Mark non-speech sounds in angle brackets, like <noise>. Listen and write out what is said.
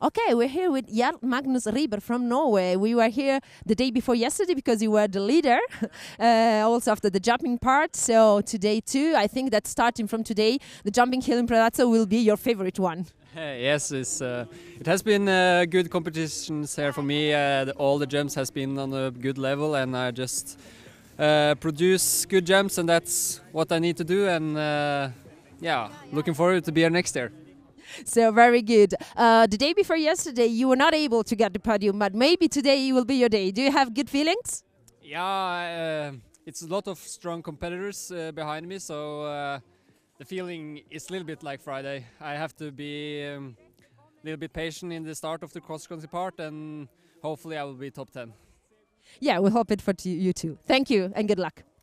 Okay, we're here with Jarl Magnus Rieber from Norway. We were here the day before yesterday because you were the leader, <laughs> uh, also after the jumping part. So today too, I think that starting from today, the jumping hill in Predazzo will be your favorite one. Yes, uh, it has been uh, good competitions here for me. Uh, the, all the jumps has been on a good level, and I just uh, produce good jumps, and that's what I need to do. And uh, yeah, looking forward to be here next year. So very good. Uh, the day before yesterday, you were not able to get the podium, but maybe today will be your day. Do you have good feelings? Yeah, uh, it's a lot of strong competitors uh, behind me, so uh, the feeling is a little bit like Friday. I have to be um, a um, little bit patient in the start of the cross country part, and hopefully I will be top ten. Yeah, we hope it for you too. Thank you and good luck.